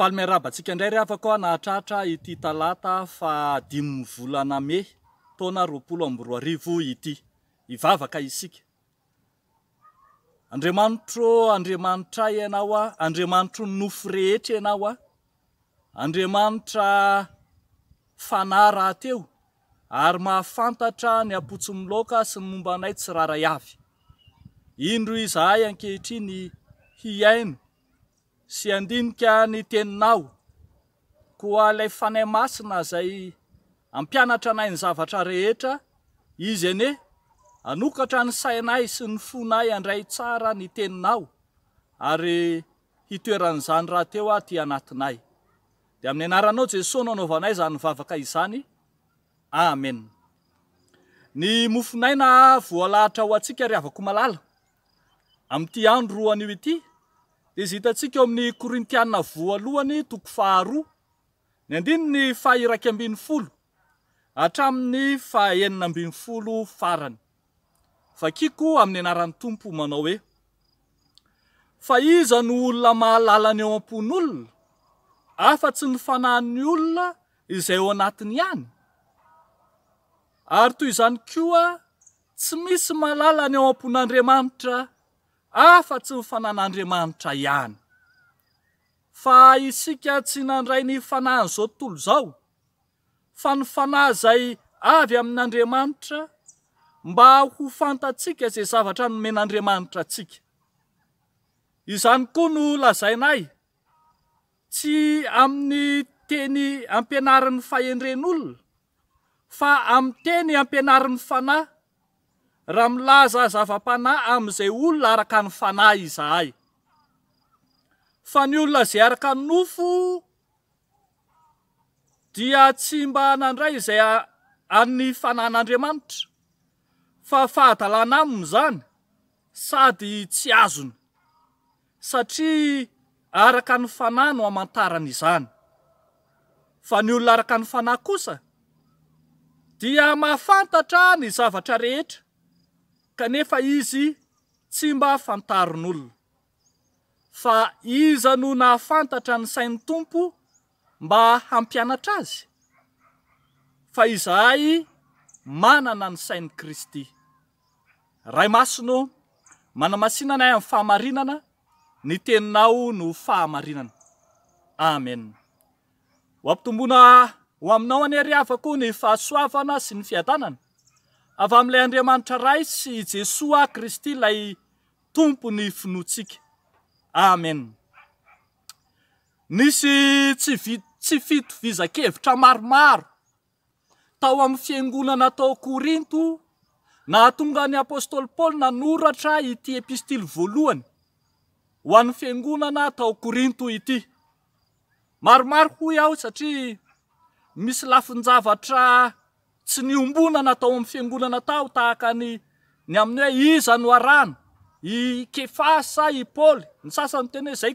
falmrabatsika ndray reh afa koa naatratra ity talata fa dimnyvolaname tona roapolo amby ro arivo ity iakais andmanitro andrimanitray anao a andriamanitro nofo rehetra ianao a andriamanitra fana rahateo ary mahafantatra ny apotsy miloka sy ny momba nay tsy raray avy indro izahay ankehitriny hiaino sy andinika ny teninao koa lay fanay masina zay ampianatra anay ny zavatra rehetra izy anoe anokatra ny sainay sy ny fonay andray tsara ny teninao ary hitoeran'izany rahateo a ty anatinay de amin'ny anaranao jesos nanaovanay zan vavaka izany amenonaynavalahatra ho atsika re avakmalala amty andro roan'io ity izy hitantsika eo amin'ny korintianina voaalohany toko faharoa ny andiny ny fahairaky ambiny folo atramin'ny fahaenina ambiny folo farany vakiko amin'ny anaran'ny tompo manao hoe fa iza no olona mahalalany ao am-pon' olona afa-tsy ny fanahny olona izay ao anatiny ihany ary toy izany koa tsy misy mahalala ny ao am-pon'andriamanitra afa tsy ny fanan'andriamanitra ihany fa isika tsy nandray ny fanaany zao tontolo zao fa ny fana zay avy amin'andriamanitra mba ho fantatsika zay zavatra nomen'andriamanitra atsika izany koa no lazainay tsy amin'ny teny ampianarin'ny fahendren'olona fa ami'y teny ampianarin'ny fanay raha milaza zava-pana am'izay olona araka ny fanay izahay fa ny olona zay araka ny nofo dia tsy mba nandray zay an'ny fanayn'andriamanitra fa fahadalana ami no izany sady tsy azony satria araka ny fanay no hamantaran' izany fa ny olona araka ny fanay kosa dia mahafantatra ny zavatra rehetra kanefa izy tsy mba fantaron'olona fa iza no nahafantatra ny sain'ny tompo mba hampianatra azy fa izahay manana ny sain'ny kristy ray masino manamasinana y aminy fahamarinana ny teinao no fahamarinana amen o ampitombona ho aminao any arihavako ny fahasoavana sy ny fiatanana avy am'ilay andriamanitra raha i sy jesos a kristy lay tompony finoatsika amen nisy tsy vi tsy fitovizakevitra maromaro tao amn'ny fiangonana tao korinto na atonga any apôstôly paoly nanoratra ity epistily voalohany ho an'y fiangonana tao korinto ity maromaro ho aho satria misy lafinjavatra tsy ny ombonana atao aminy fiangonana atao tahaka nyny aminy hoe izanoaan ikefa i paôly n satenozay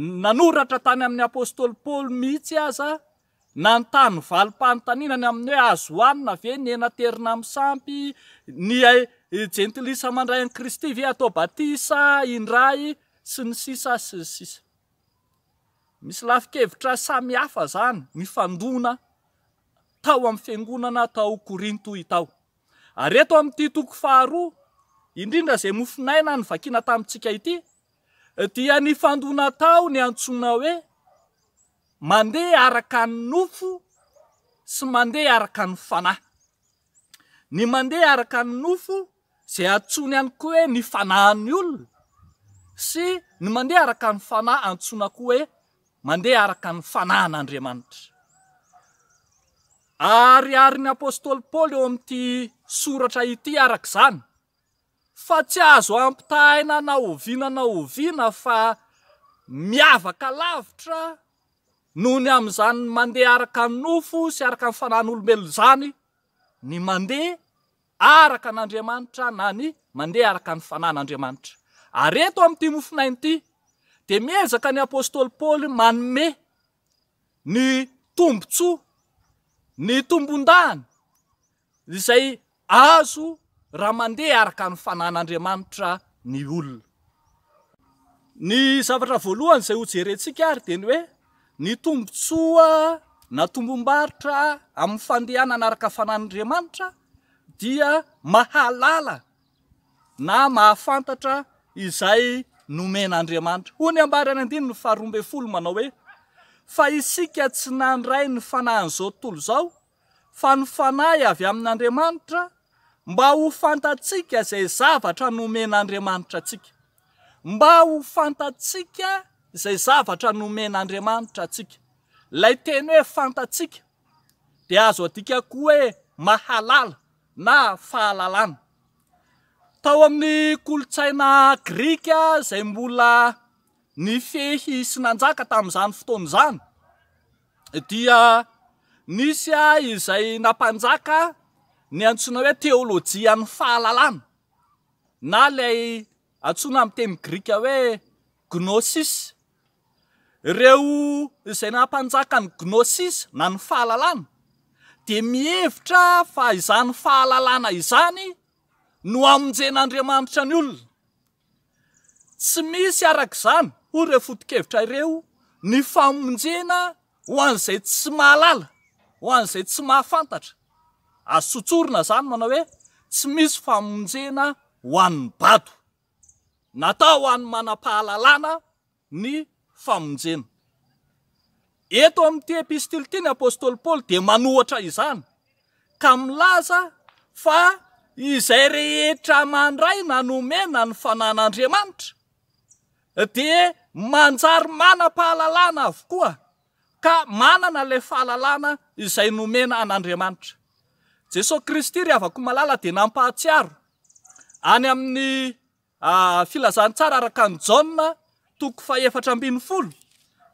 ioaogaa eoaoata tany amin'ny apôstôly paôly mihitsy aza na ntanovalopantaninany aminy hoe azo hoanina ave ny enaterina amy sampy ny ay i jentilisa mandray any kristy v atao batisa indray sy ny sisa s nysisamisfikevitra samihaf anoontoreto am'ty toko faharo indrindra zay mofinaina ny vakina tamitsika ity dia ny fandona tao ny antsona hoe mande araka ny nofo sy mandeh araka ny fanahy ny mande araka ny nofo se antsona ihany koa hoe ny fanahany olon sy ny mandeha araka ny fana antsonakoa hoe mandeha araka ny fanahn'andriamanitra ary ary ny apôstôly paôoly eo amty soratra ity arak'izany fa tsy azo ampitahaina na ovina na oviana fa miavaka lavitra noho ny am'izany n mandeha araka ny nofo sy araka ny fanahn'olombelon zany ny mandeha araka n'andriamanitra na ny mandeha araka ny fanan'andriamanitra areto am'ity mofinainty de miezaka ny apôstôly paly manome ny tombontsoa ny tombondany zay azo raha mandeha araka ny fanan'andriamanitra ny olonanatvaohn zay hojerentsika ary deny oe ny tombontsoa na tombombaritra amin'ny fandehana an araka n fanan'andriamanitra dia mahalala na mahafantatra izay nomen'andriamanitra ho ny ambarany andinyny faharombe folo manao hoe fa isika tsy nandray ny fanan'izao tontolo zao fa ny fanay avy amin'andriamanitra mba ho fantatsika zay zavatra nomen'andriamanitra atsika mba ho fantatsika zay zavatra nomen'andriamanitra atsika lay teny hoe fantatsika de azo adikako hoe mahalala na fahalalana tao amin'ny kolotsaina grika zay mbola ny fehisinanjaka tam'izany fotoana zany dia nisy a izay nampanjaka ny antsona hoe teôlôjia ny fahalalàna na lay antsona am' teny grik hoe gnosis reo izay nampanjakany gnosis na ny fahalalàna de mihevitra fa izany fahalalana izany no amonjenaandriamantitra any olona tsy misy arak'izany oy reo fotiokevitra ireo ny famonjena ho an'izay tsy mahalala ho an'zay tsy mahafantatra asotsorona zany manao hoe tsy misy famonjena ho an'ny bado natao ho an manam-pahalalana ny famonjena eto amin'nyty epistily ty ny apôstôly paoly de manohatra izany ka milaza fa izay rehetra mandray na nomena ny fanan'andriamanitra de manjary manapahalalana avokoa ka manana le fahalalana izay nomena anandramanitra jeso kristy r avakoalaladenampahaiaanyamin'yfilazantsara ah, arakny jan toko faefatra ambiny folo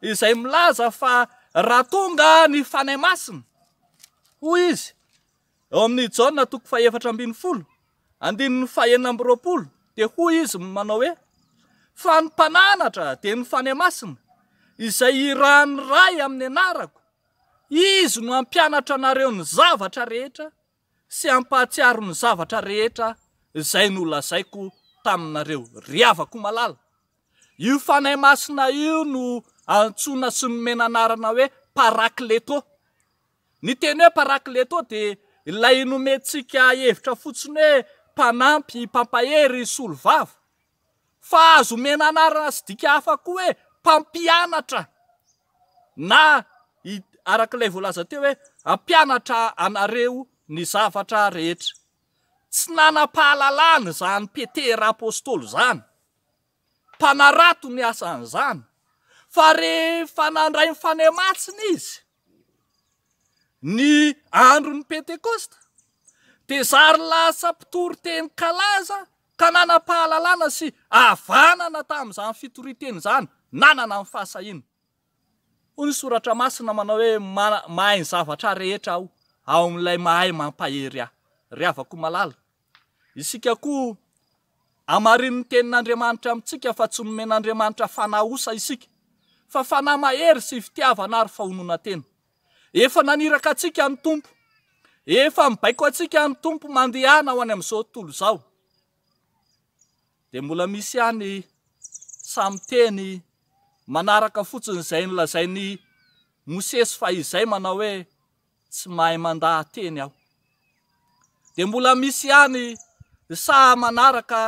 izay milaza fa raha tonga ny fanay masina ho izy eo amin'yjantoko fahefatraambiny folo andinny fahenina mbiroolo de ho izy manao oe fapannta de ny fanay maina izay irany ray amin'ny anarako izy no ampianatra anareo ny zavatra rehetra sy ampahatsiaro ny zavatra rehetra zay no lazaiko taminareo ryavako malala io fanay masina io no antsona sy menanarana hoe parakleto ny teny hoe parakleto de ilay nomentsika hevitra fotsiny hoe mpanampy mpampahery solo vavo fa azo menanarana sy dika hafa koa hoe mpampianatra na iarak'ilay voalaza teo hoe ampianatra anareo ny zavatra rehetra tsy nana-pahalalany zany petera apostôly zany mpanarato ny asan' zany fa rehfa nandray ny faney matsiny izy ny androny pentekôsta de zary lasampitory teny kalaza ka nana-pahalalana sy avanana tamzany fitoriteny zany nanana ny fahasahiny o ny soratra masina manao hoe mmahayn zavatra rehetra aho ao amlaymahaymmpahe aikao amarinnytenin'andriamanitra amitsika fa tsy nomen'andriamanitra fanaosa isika fa fanamahery sy fitiavana ary fahonona tena efa naniraka atsika ny tompo efa mibaiko atsika ny tompo mandehana ao any amzao tontolo zao de mbola misy any samyteny manaraka fotsiny zay n la zay ny mosesy fa izay manao hoe tsy mahay mandateny aho de mbola misy any sa manaraka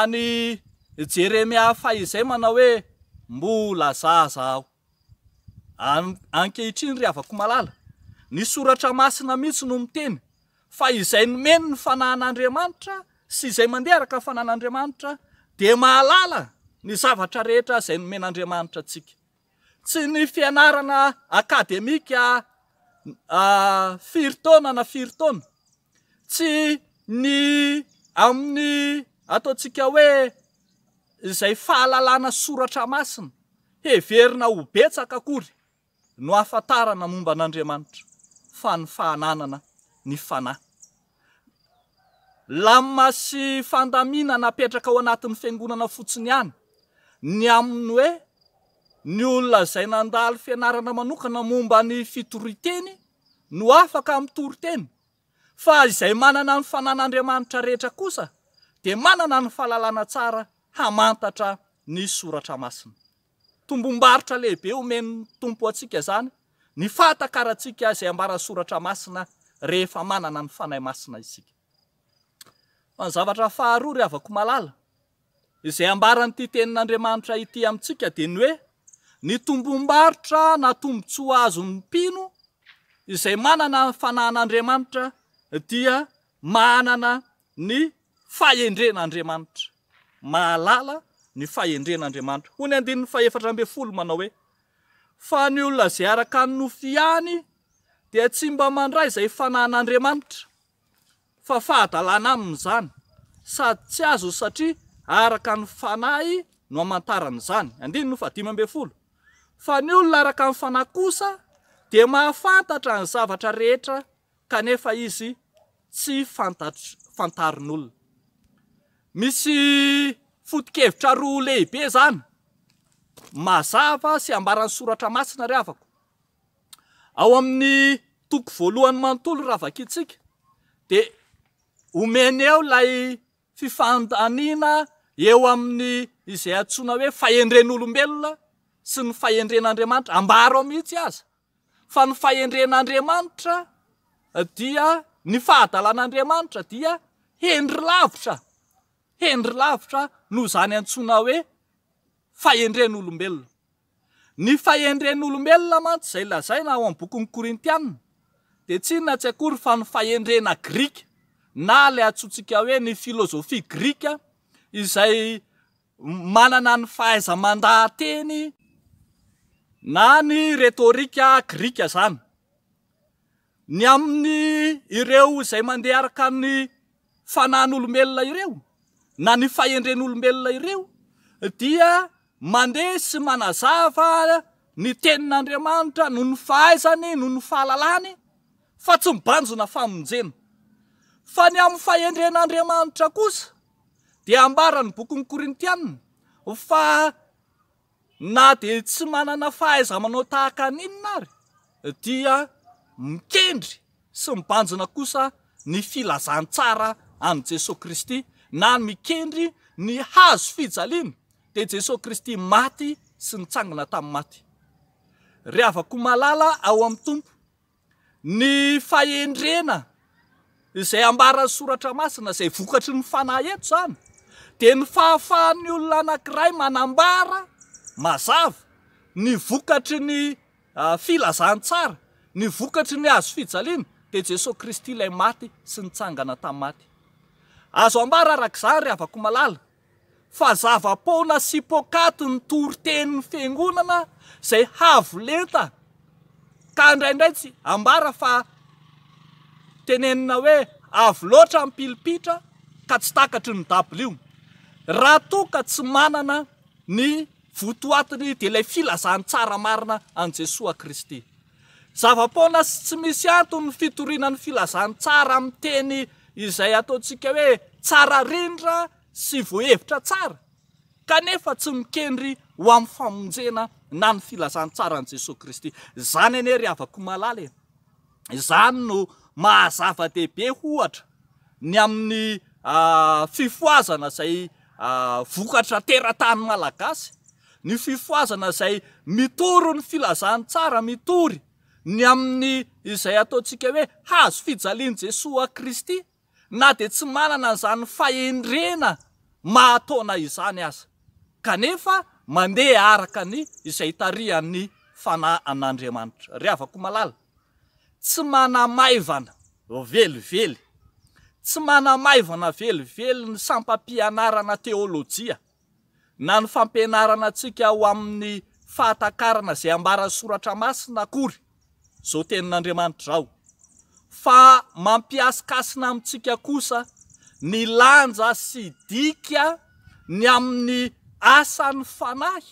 any jeremia fa izay manao hoe mbola zazaaho aankehitriny ry avako malala ny soratra masina mihitsy noh miteny fa izay nomeno ny fanan'andriamanitra sy izay mandeha araka ny fanan'andriamanitra de maalala ny zavatra rehetra zay nomen'andriamanitra atsika tsy ny fianarana akademika firitaona na firitaona tsy ny amin'ny ataotsika hoe zay fahalalana soratra masina heverina ho betsaka koynolama sy fandamina napetraka ao anatin'ny fiangonana fotsiny any ny aminy hoe ny olona zay knamomba ny fitoriteny no afaka miytoriteny fa izay manana ny fanan'andriamanitra rehetra kosa de manana ny fahalalana tsara amanttra ny soratra mainatombombaritra lehibe homenony tompo atsika zany ny fahatkaratsika izay ambaranysoratra masina ehfa manana ny fanay mainaha va zay ambarany tytenin'andriamanitra ity amintsika de ny oe ny tombom-baritra na tombontsy azonny pino izay manana fanan'andriamanitra dia manana ny faendren'andriamanitra nynyolonaa aaka ny nofany d tsy mba mandrayayanahyady sy azosatria araka ny fanahy no amantarany zany andiny no fadim befolo fa ny olona araka ny fanay kosa de mahafantatra ny zavatra rehetra kanefa izy tsy fantatr fantarin'olona misy fotikevitra roa lehibe zany mazava sy ambarany soratra masina re avako ao amin'ny toko voalohany manontolo ravakytsika de omeny eho lay fifantanina eo amin'ny izay antsona hoe faendren'olombelona sy ny faendren'andriamanitra ambaro ao mihitsy aza fa ny faendren'andriamanitra dia ny fahadalan'andriamanitra dia hendry lavitra hendry lavitra noho zany antsona hoe faendren'olombelona ny faendren'olombelona matsy zay lazay na ho am'y bokony korintiana de tsi na tsy akory fa ny faendrena grika na la atsotsika hoe ny filôzofia grika izay manana ny fahaizamandahteny na ny retôrika grika zany ny amin' ireo zay mandeh araka ny fanan'olombelona ireo na ny faendren'olombelona ireo dia mandeh sy manazava ny tenin'andriamanitra noho ny fahaizany noho ny fahalalany fa tsy mibanjona famonjena fa ny amin'ny faendren'andriamanitra kosa de ambarany bokony korintianna fa na de tsy manana fahaiza manao tahaka an'inona ry dia mikendry sy mibanjona kosa ny filazantsara an' jesosy kristy namikendry ny hazo fijaliana de jesos kristy maty sy ny tsangana tammatyaaao am'y tompoy ed ay ambara'ny soratra maina zayvokatry ny fanae zade ny fahafahany olona anank'iraymaambny vokatr ny filazansara ny vokatry ny ah, azo fijaliana de jesos kristy lay maty sy ny tsangana tamy maty azo ambara arak'zany re avako malala fa zava-pona sypokaty ny tory teniny fengonana zay avoleta ndraindrai tsyabaaaa oeoaapiiitr a nyiah oka tsy aana ny votoatiny de lay filazantsara marina anjesos kristy zava-pona sy tsy misy antony fitorinan'ny filazantsara ami'ny teny izay ataotsika hoe tsara rindra sy voahevitra tsara kanefa tsy mikendry ho amn'ny famonjena na ny filazantsarany jesosy kristy zany anye ry avako malala eny zany no mahazava-dehibe ohatra ny amin'ny fifoazana zay vokatra teratany malagasy ny fifoazana zay mitoro ny filazan tsara mitory ny amin'ny izay ataontsika hoe hazo fijalian' jesos a kristy na de tsy manana anzany fahendrena mahataona izany aza kanefa mandeha araka ny izay tarihany fana an'andriamanitra ry avako malala tsy manamaivana velively tsy mana maivana velively ny sampampianarana teolôjia na ny fampianarana atsika ho amin'ny fahatakarana zay ambarany soratra masina akory zao tenan'andriamanitra zao fa mampiasikasina amitsika kosa ny lanja sy dika ny amin'ny asan'ny fanahy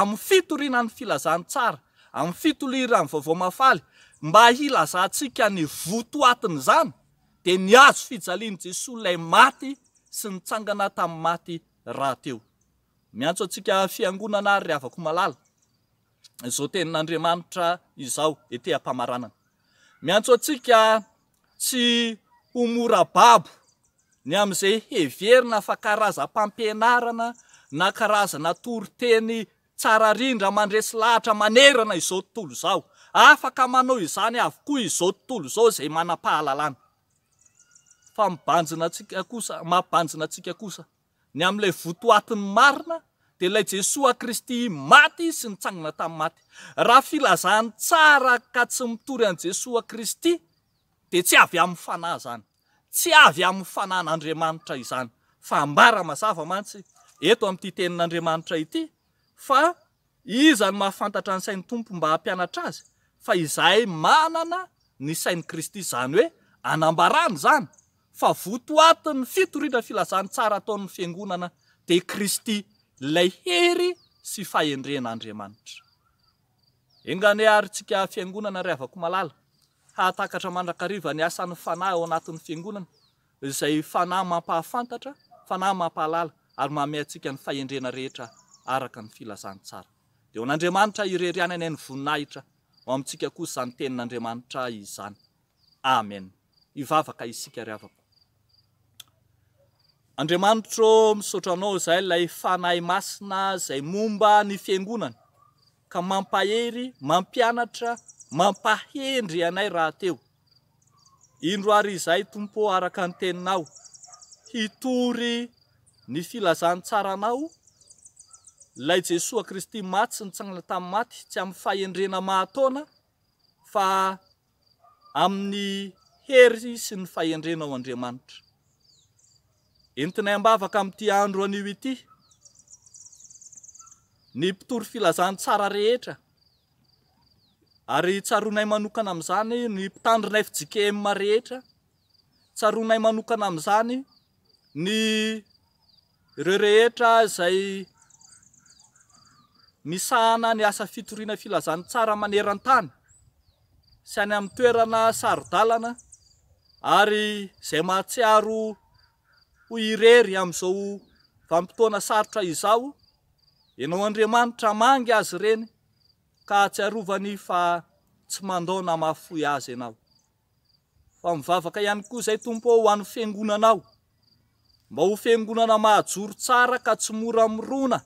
amn'ny fitorinany filazan tsara am'ny fitoriranny vaovao mafaly mba hilazantsika ny votoatiny zany de ny azo fijaliany jesos lay maty sy ny tsangana tam'y maty rahateo miantso atsika fiangonana ry avako malala zao tenin'andriamanitra izao eteampamaranana miantso atsika tsy omora babo ny am'izay heverina fa karaza mpampianarana na karazana toriteny tsararindra mandresy lahatra manerana izao tontolo zao afaka manao izany avokoa izao tontolo zao zay manam-pahalalàna fa mibanjina atsika kosa mabanjina atsika kosa ny am'ilay votooatiny marina de lay jesosa kristy maty sy nytsagina tam' maty raha filazany tsara ka tsy mitory anjesos kristy de tsy avy am'yfn zanyty avy amyfnada izantetoam'ty iy fa izany mahafantatra ny sainy tompo mba hampianatra azy fa izahy manana ny sainy kristy zany hoe anambarany zany fa votoatiny fitoridra filazan tsara ataon'ny fiangonana de kristy l hery sy faendrenaandriamanitra engany ary tsika fiangonana ryavako malala hatakatra mandrakariva ny asan'ny fanay ao anatin'ny fiangonana zay fanay mampahafantatra fana mampahalala ary mame ntsika ny faendrena rehetra araka ny filazany tsara de eo an'andriamanitra irerianany ny voninahitra o amintsika koy zany tenin'andriamanitra izany amen ivavaka isika ry avako andriamanitro misotranao zahy lay fanay masina zay momba ny fiangonany ka mampahery mampianatra mampahendry anay rahateo indro ary zahy tompo araka nyteninao hitory ny filazantsaranao lay jesos a kristy maty sy ny tsagnana tam'y maty tsy am'y faendrena mahataona fa amin'ny hery sy ny faendrenao andriamanitra entinay ambavaka am'ity andro an'io ity ny mpitory filazany tsara rehetra ary tsaroanay manokana am'zany ny mpitandrinay fa jik rehetra tsaroanay manokana am'izany ny reo rehetra zay misahana ny asa fitoriana filazany tsara maneran-tany sy any ami'ny toerana saro-dalana ary zay mahatsiaro hoeyamzaoampioana sarotra izao ianao andriamanitra mangy azy reny ka tsy aan oaooahaoro tsara ka tsy moramirona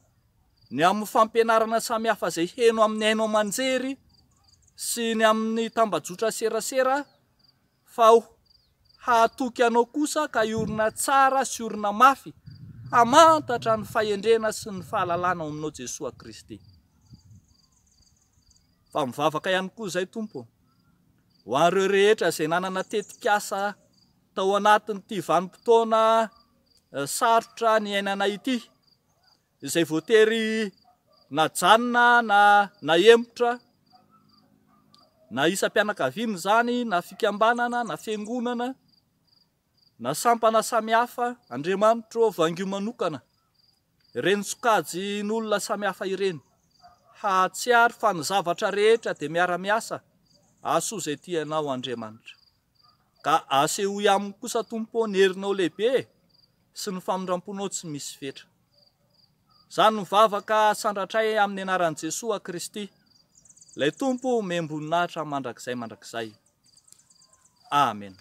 ny aminy fampianarana samihafa zay heno ami'ny aino man-jery sy ny amin'ny tambajotra serasera fa haatoky anao kosa ka iorina tsara sy orina mafy amantatra ny faendrena sy ny fahalalana o aminaoesos krista iaka ihany ko ayomohaneoehezay nananatetik asa tao anatiny ty vanimpotoana eh, sarotra ny ainana ity zay voatery na janona nana emotra na isam-pianakaviany zany na fikambanana na fiangonana nasampana samihafa andriamanitro vangio manokana renitsokajy nyolona samihafa ireny atiay fa nyzvatrheasehoy amiy kosa tompony herinao lehibe sy nyfaminraponao tsy misy fetraanynvavakasandraray amin'ny anaranjesos kristyopomonihatamandrakzaydraay